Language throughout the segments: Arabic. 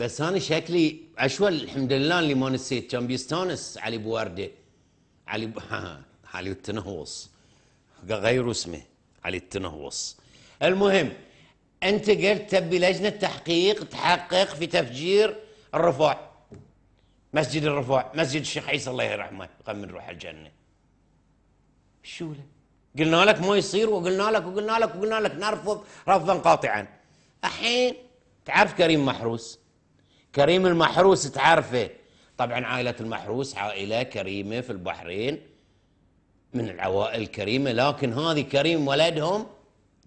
بس انا شكلي اشول الحمد لله اللي ما نسيت كان بيستانس علي بوردة علي ب... علي التنهوص غيروا اسمه علي التنهوص المهم انت قلت تبي لجنه تحقيق تحقق في تفجير الرفاع مسجد الرفاع مسجد الشيخ عيسى الله يرحمه يقمن روح الجنه شو له قلنا لك ما يصير وقلنا لك وقلنا لك وقلنا لك نرفض رفضا قاطعا الحين تعرف كريم محروس كريم المحروس تعرفه طبعا عائلة المحروس عائلة كريمة في البحرين من العوائل الكريمة لكن هذه كريم ولدهم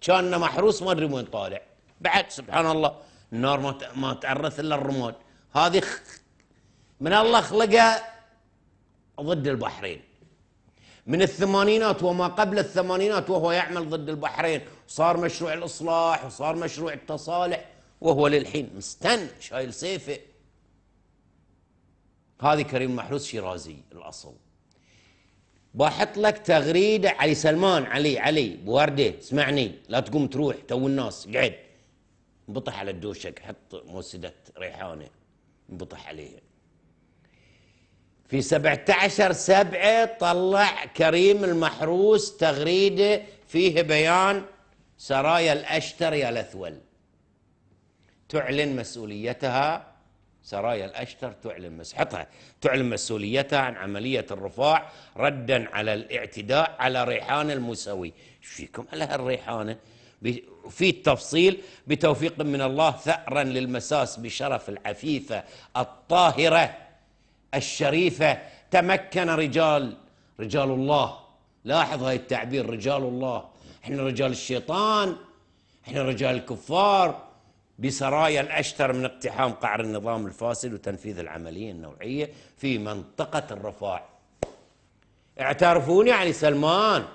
كان محروس ما أدري وين طالع بعد سبحان الله النار ما تعرث إلا الرماد هذه من الله خلقها ضد البحرين من الثمانينات وما قبل الثمانينات وهو يعمل ضد البحرين صار مشروع الإصلاح وصار مشروع التصالح وهو للحين مستن شايل سيفه هذه كريم محروس شيرازي الاصل بحط لك تغريده علي سلمان علي علي بورده اسمعني لا تقوم تروح تو الناس قعد انبطح على الدوشك حط موسده ريحانه انبطح عليها في 17 سبعة طلع كريم المحروس تغريدة فيه بيان سرايا الأشتر يا الأثول تعلن مسؤوليتها سرايا الأشتر تعلن مسحتها تعلن مسؤوليتها عن عملية الرفاع ردا على الاعتداء على ريحان ايش فيكم على هالريحانة في التفصيل بتوفيق من الله ثأرا للمساس بشرف العفيفة الطاهرة الشريفة تمكن رجال رجال الله لاحظ هاي التعبير رجال الله احنا رجال الشيطان احنا رجال الكفار بسرايا الأشتر من اقتحام قعر النظام الفاسد وتنفيذ العملية النوعية في منطقة الرفاع اعترفون يعني سلمان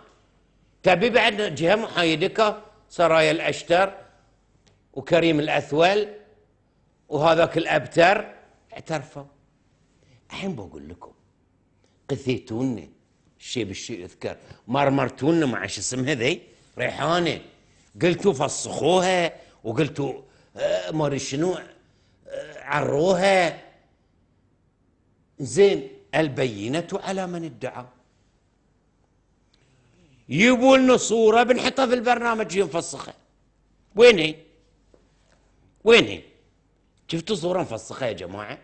تبي بعد جهة محايدك سرايا الأشتر وكريم الأثول وهذاك الأبتر اعترفوا الحين بقول لكم قثيتونا الشيء بالشيء يذكر مرمرتونا مع شو اسمها ذي ريحانه قلتوا فسخوها وقلتوا مار شنو آه، عروها زين البينة على من ادعى يبوا لنا صورة بنحطها في البرنامج ينفسخها وين هي؟ وين هي؟ شفتوا صورة مفسخة يا جماعة؟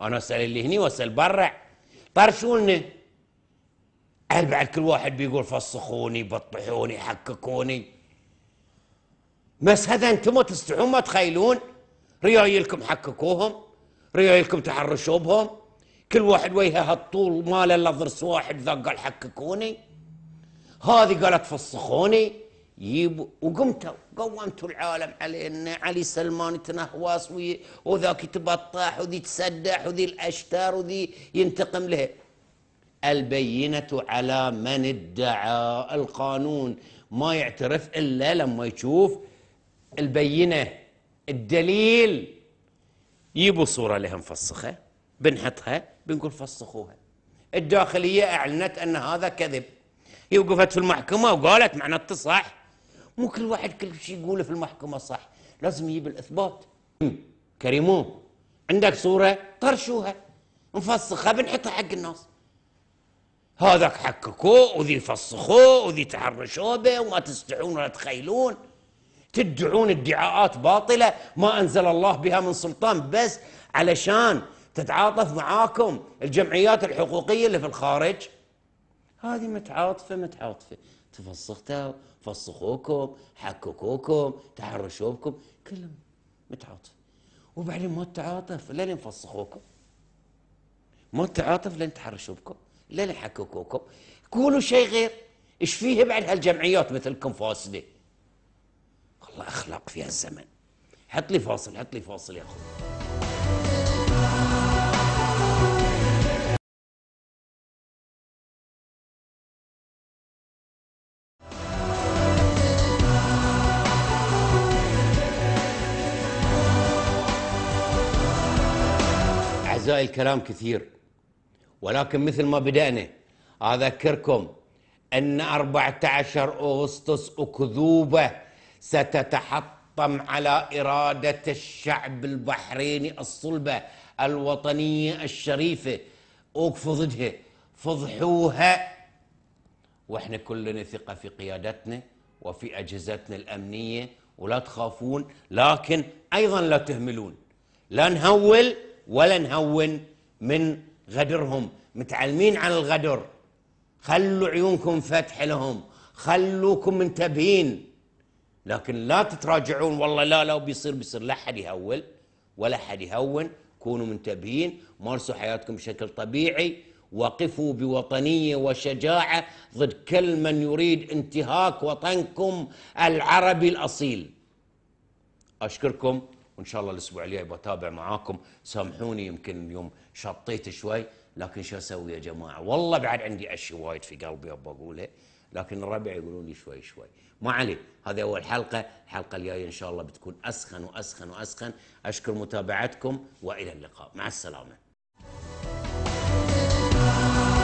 أنا أسأل اللي هني وأسأل برا طرشوا لنا هل بعد كل واحد بيقول فسخوني بطحوني حككوني بس هذا انتم تستحون ما تخيلون ريايلكم حككوهم ريايلكم تحرشوا بهم كل واحد وجهه هالطول ماله الا ضرس واحد ذا قال حككوني هذه قالت فسخوني يب وقمتوا قومتوا العالم علينا علي سلمان يتنهوص وذاك يتبطح وذي تسدح وذي الاشتار وذي ينتقم له البينة على من ادعى القانون ما يعترف الا لما يشوف البينة الدليل يبوا صورة لها مفسخة بنحطها بنقول فسخوها الداخلية أعلنت أن هذا كذب هي وقفت في المحكمة وقالت معناته صح مو كل واحد كل شيء يقوله في المحكمة صح لازم يجيب الإثبات كريمو عندك صورة طرشوها نفسخها بنحطها حق الناس هذاك حككوه وذي فسخوه وذي تحرشوه به وما تستحون ولا تخيلون تدعون ادعاءات باطله ما انزل الله بها من سلطان بس علشان تتعاطف معاكم الجمعيات الحقوقيه اللي في الخارج هذه متعاطفه متعاطفه تفسختها فسخوكم حككوكم تحرشوكم كلهم متعاطف وبعدين ما التعاطف لين فسخوكم ما التعاطف لين تحرشوكم لين حككوكم قولوا شيء غير ايش فيه بعد هالجمعيات مثلكم فاسده الله اخلاق في هالزمن حط لي فاصل حط لي فاصل يا اخوي أعزائي الكلام كثير ولكن مثل ما بدأنا أذكركم أن 14 أغسطس أكذوبة ستتحطم على إرادة الشعب البحريني الصلبة الوطنية الشريفة أوقفوا ضدها فضحوها واحنا كلنا ثقة في قيادتنا وفي أجهزتنا الأمنية ولا تخافون لكن أيضا لا تهملون لا نهول ولا نهون من غدرهم متعلمين عن الغدر خلوا عيونكم فتح لهم خلوكم منتبهين لكن لا تتراجعون والله لا لا بيصير بيصير لا حد يهول ولا حد يهون كونوا منتبهين مارسوا حياتكم بشكل طبيعي وقفوا بوطنية وشجاعة ضد كل من يريد انتهاك وطنكم العربي الأصيل أشكركم وإن شاء الله الأسبوع الجاي بتابع معاكم سامحوني يمكن اليوم شطيت شوي لكن شو أسوي يا جماعة والله بعد عندي أشياء وايد في قلبي أبغى أقولها لكن الربع يقولون لي شوي شوي ما عليه هذه اول حلقه الحلقه الجايه ان شاء الله بتكون اسخن واسخن واسخن اشكر متابعتكم والى اللقاء مع السلامه